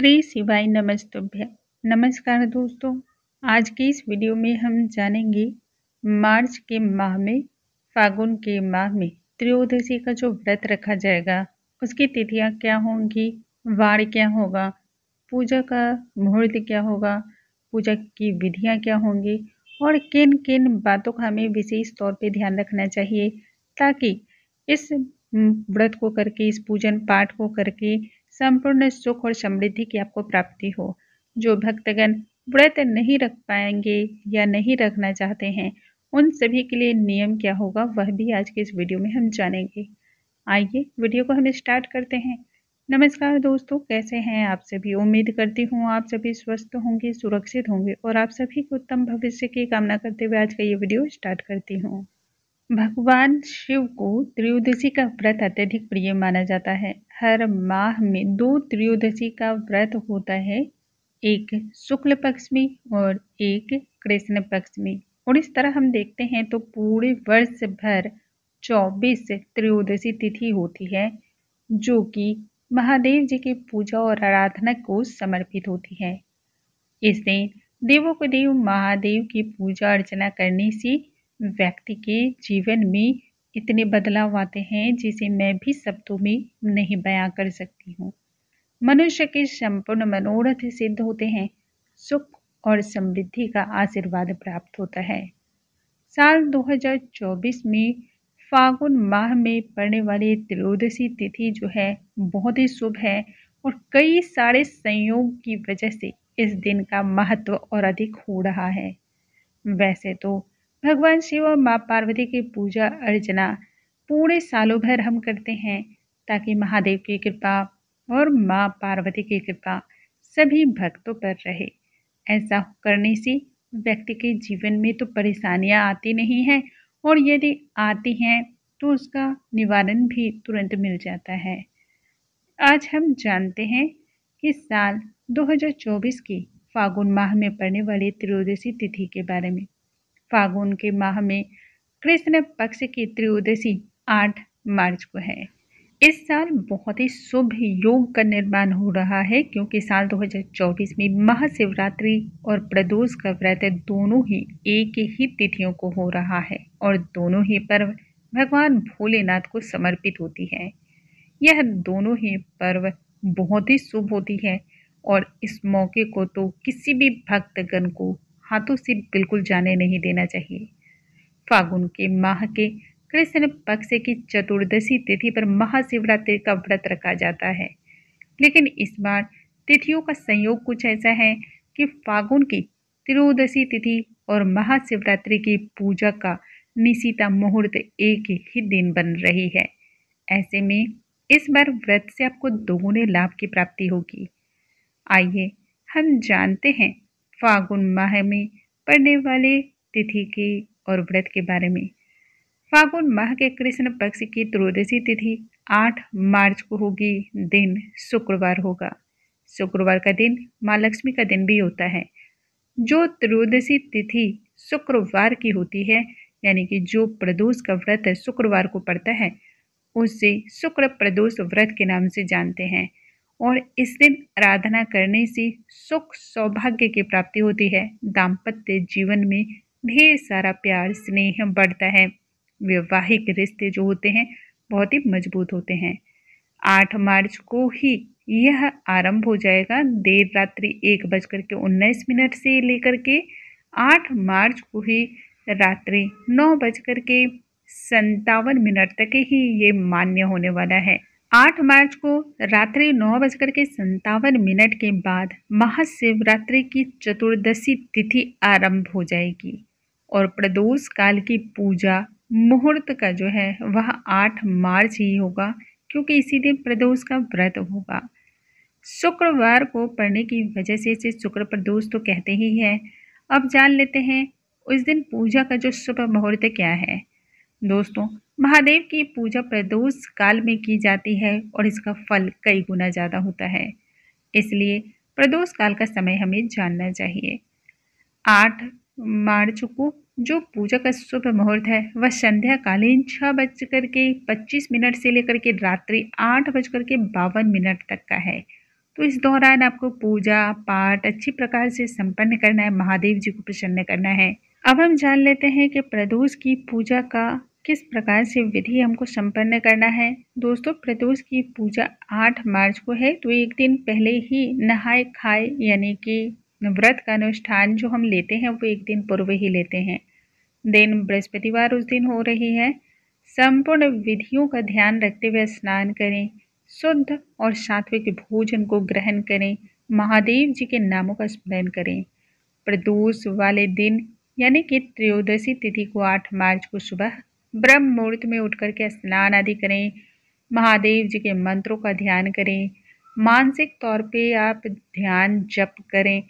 श्री शिवाय नमस्तुभ्य नमस्कार दोस्तों आज की इस वीडियो में हम जानेंगे मार्च के माह में फागुन के माह में त्रयोदशी का जो व्रत रखा जाएगा उसकी तिथियां क्या होंगी वार क्या होगा पूजा का मुहूर्त क्या होगा पूजा की विधियां क्या होंगी और किन किन बातों का हमें विशेष तौर पे ध्यान रखना चाहिए ताकि इस व्रत को करके इस पूजन पाठ को करके संपूर्ण सुख और समृद्धि की आपको प्राप्ति हो जो भक्तगण व्रत नहीं रख पाएंगे या नहीं रखना चाहते हैं उन सभी के लिए नियम क्या होगा वह भी आज के इस वीडियो में हम जानेंगे आइए वीडियो को हम स्टार्ट करते हैं नमस्कार दोस्तों कैसे हैं आप सभी उम्मीद करती हूँ आप सभी स्वस्थ होंगे सुरक्षित होंगे और आप सभी को उत्तम भविष्य की कामना करते हुए आज का ये वीडियो स्टार्ट करती हूँ भगवान शिव को त्रयोदशी का व्रत अत्यधिक प्रिय माना जाता है हर माह में दो त्रयोदशी का व्रत होता है एक शुक्ल पक्ष में और एक कृष्ण पक्ष में और इस तरह हम देखते हैं तो पूरे वर्ष भर चौबीस त्रयोदशी तिथि होती है जो कि महादेव जी की पूजा और आराधना को समर्पित होती है इस दिन देवों को देव महादेव की पूजा अर्चना करने से व्यक्ति के जीवन में इतने बदलाव आते हैं जिसे मैं भी शब्दों में नहीं बयां कर सकती हूँ मनुष्य के संपूर्ण मनोरथ सिद्ध होते हैं सुख और समृद्धि का आशीर्वाद प्राप्त होता है साल 2024 में फागुन माह में पड़ने वाली त्रयोदशी तिथि जो है बहुत ही शुभ है और कई सारे संयोग की वजह से इस दिन का महत्व और अधिक हो रहा है वैसे तो भगवान शिव और माँ पार्वती की पूजा अर्चना पूरे सालों भर हम करते हैं ताकि महादेव की कृपा और माँ पार्वती की कृपा सभी भक्तों पर रहे ऐसा करने से व्यक्ति के जीवन में तो परेशानियाँ आती नहीं हैं और यदि आती हैं तो उसका निवारण भी तुरंत मिल जाता है आज हम जानते हैं कि साल 2024 की फागुन माह में पड़ने वाली त्रयोदशी तिथि के बारे में फागुन के माह में कृष्ण पक्ष की त्रयोदशी आठ मार्च को है इस साल बहुत ही शुभ योग का निर्माण हो रहा है क्योंकि साल 2024 में महाशिवरात्रि और प्रदोष का व्रत दोनों ही एक ही तिथियों को हो रहा है और दोनों ही पर्व भगवान भोलेनाथ को समर्पित होती है यह दोनों ही पर्व बहुत ही शुभ होती है और इस मौके को तो किसी भी भक्तगण को हाथों से बिल्कुल जाने नहीं देना चाहिए फागुन के माह के कृष्ण पक्ष की चतुर्दशी तिथि पर महाशिवरात्रि का व्रत रखा जाता है लेकिन इस बार तिथियों का संयोग कुछ ऐसा है कि फागुन की त्रयोदशी तिथि और महाशिवरात्रि की पूजा का निशिता मुहूर्त एक ही दिन बन रही है ऐसे में इस बार व्रत से आपको दोगुने लाभ की प्राप्ति होगी आइए हम जानते हैं फागुन माह में पड़ने वाले तिथि के और व्रत के बारे में फागुन माह के कृष्ण पक्ष की त्रोदशी तिथि 8 मार्च को होगी दिन शुक्रवार होगा शुक्रवार का दिन माँ लक्ष्मी का दिन भी होता है जो त्रयोदशी तिथि शुक्रवार की होती है यानी कि जो प्रदोष का व्रत है शुक्रवार को पड़ता है उसे शुक्र प्रदोष व्रत के नाम से जानते हैं और इस दिन आराधना करने से सुख सौभाग्य की प्राप्ति होती है दाम्पत्य जीवन में ढेर सारा प्यार स्नेह बढ़ता है वैवाहिक रिश्ते जो होते हैं बहुत ही मजबूत होते हैं आठ मार्च को ही यह आरंभ हो जाएगा देर रात्रि एक बजकर के उन्नीस मिनट से लेकर के आठ मार्च को ही रात्रि नौ बजकर के संतावन मिनट तक ही ये मान्य होने वाला है आठ मार्च को रात्रि नौ बजकर के संतावन मिनट के बाद महाशिवरात्रि की चतुर्दशी तिथि आरंभ हो जाएगी और प्रदोष काल की पूजा मुहूर्त का जो है वह आठ मार्च ही होगा क्योंकि इसी दिन प्रदोष का व्रत होगा शुक्रवार को पढ़ने की वजह से इसे शुक्र प्रदोष तो कहते ही हैं अब जान लेते हैं उस दिन पूजा का जो शुभ मुहूर्त क्या है दोस्तों महादेव की पूजा प्रदोष काल में की जाती है और इसका फल कई गुना ज़्यादा होता है इसलिए प्रदोष काल का समय हमें जानना चाहिए आठ मार्च को जो पूजा का शुभ मुहूर्त है वह संध्या कालीन छः बजकर के पच्चीस मिनट से लेकर के रात्रि आठ बजकर के बावन मिनट तक का है तो इस दौरान आपको पूजा पाठ अच्छी प्रकार से संपन्न करना है महादेव जी को प्रसन्न करना है अब हम जान लेते हैं कि प्रदोष की पूजा का किस प्रकार से विधि हमको संपन्न करना है दोस्तों प्रदोष की पूजा आठ मार्च को है तो एक दिन पहले ही नहाए खाए यानी कि व्रत का अनुष्ठान जो हम लेते हैं वो एक दिन पूर्व ही लेते हैं दिन बृहस्पतिवार उस दिन हो रही है संपूर्ण विधियों का ध्यान रखते हुए स्नान करें शुद्ध और सात्विक भोजन को ग्रहण करें महादेव जी के नामों का स्मरण करें प्रदोष वाले दिन यानी कि त्रयोदशी तिथि को आठ मार्च को सुबह ब्रह्म मुहूर्त में उठकर के स्नान आदि करें महादेव जी के मंत्रों का ध्यान करें मानसिक तौर पे आप ध्यान जप करें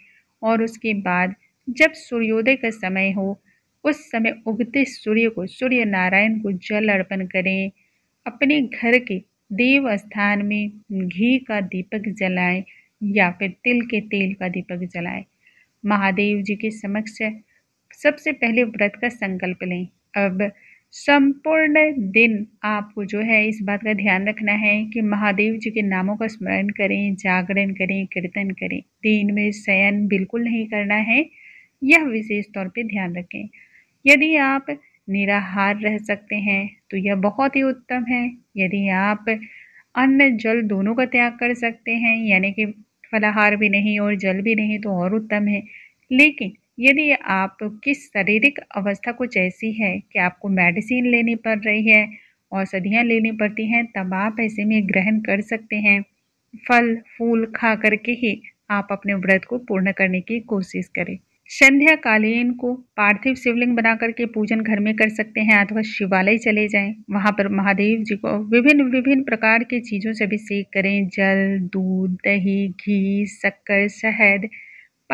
और उसके बाद जब सूर्योदय का समय हो उस समय उगते सूर्य को सूर्य नारायण को जल अर्पण करें अपने घर के देव स्थान में घी का दीपक जलाएं या फिर तिल के तेल का दीपक जलाएं महादेव जी के समक्ष सबसे पहले व्रत का संकल्प लें अब संपूर्ण दिन आपको जो है इस बात का ध्यान रखना है कि महादेव जी के नामों का स्मरण करें जागरण करें कीर्तन करें दिन में शयन बिल्कुल नहीं करना है यह विशेष तौर पे ध्यान रखें यदि आप निराहार रह सकते हैं तो यह बहुत ही उत्तम है यदि आप अन्न जल दोनों का त्याग कर सकते हैं यानी कि फलाहार भी नहीं और जल भी नहीं तो और उत्तम है लेकिन यदि आपकी शारीरिक अवस्था कुछ ऐसी है कि आपको मेडिसिन लेनी पड़ रही है औषधियाँ लेनी पड़ती हैं तब आप ऐसे में ग्रहण कर सकते हैं फल फूल खा करके ही आप अपने व्रत को पूर्ण करने की कोशिश करें संध्याकालीन को पार्थिव शिवलिंग बना करके पूजन घर में कर सकते हैं अथवा शिवालय चले जाएं वहाँ पर महादेव जी को विभिन्न विभिन्न प्रकार की चीज़ों से अभिषेक करें जल दूध दही घी शक्कर शहद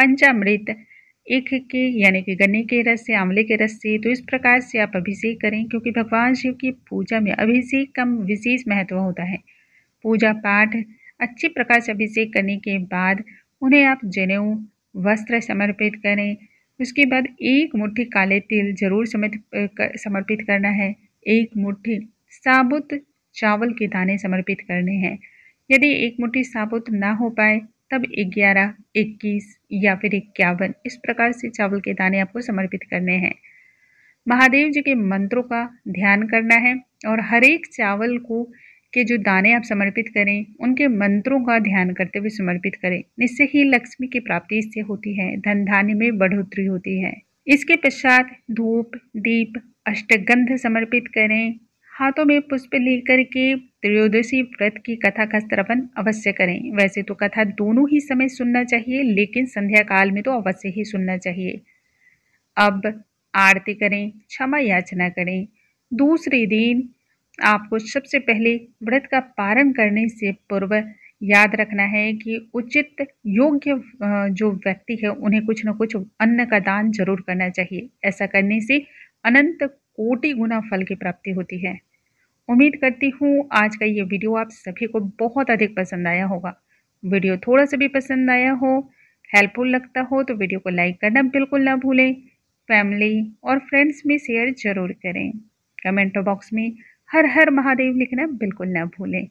पंचामृत एक एक के यानी कि गन्ने के रस से आंवले के रस से तो इस प्रकार से आप अभिषेक करें क्योंकि भगवान शिव की पूजा में अभिषेक का विशेष महत्व होता है पूजा पाठ अच्छे प्रकार से अभिषेक करने के बाद उन्हें आप जनेऊ वस्त्र समर्पित करें उसके बाद एक मुट्ठी काले तिल जरूर समर्पित करना है एक मुट्ठी साबुत चावल के दाने समर्पित करने हैं यदि एक मुट्ठी साबुत ना हो पाए तब ग्यारह इक्कीस या फिर इक्यावन इस प्रकार से चावल के दाने आपको समर्पित करने हैं महादेव जी के मंत्रों का ध्यान करना है और हरेक चावल को के जो दाने आप समर्पित करें उनके मंत्रों का ध्यान करते हुए समर्पित करें निश्चय ही लक्ष्मी की प्राप्ति इससे होती है धन धान्य में बढ़ोतरी होती है इसके पश्चात धूप दीप अष्टगंध समर्पित करें हाथों में पुष्प लेकर के त्रयोदशी व्रत की कथा का श्रवण अवश्य करें वैसे तो कथा दोनों ही समय सुनना चाहिए लेकिन संध्या काल में तो अवश्य ही सुनना चाहिए अब आरती करें क्षमा याचना करें दूसरे दिन आपको सबसे पहले व्रत का पारण करने से पूर्व याद रखना है कि उचित योग्य जो व्यक्ति है उन्हें कुछ न कुछ अन्न का दान जरूर करना चाहिए ऐसा करने से अनंत कोटि गुना फल की प्राप्ति होती है उम्मीद करती हूँ आज का ये वीडियो आप सभी को बहुत अधिक पसंद आया होगा वीडियो थोड़ा सा भी पसंद आया हो हेल्पफुल लगता हो तो वीडियो को लाइक करना बिल्कुल ना भूलें फैमिली और फ्रेंड्स में शेयर जरूर करें कमेंट बॉक्स में हर हर महादेव लिखना बिल्कुल ना भूलें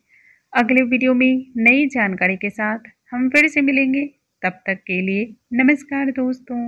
अगले वीडियो में नई जानकारी के साथ हम फिर से मिलेंगे तब तक के लिए नमस्कार दोस्तों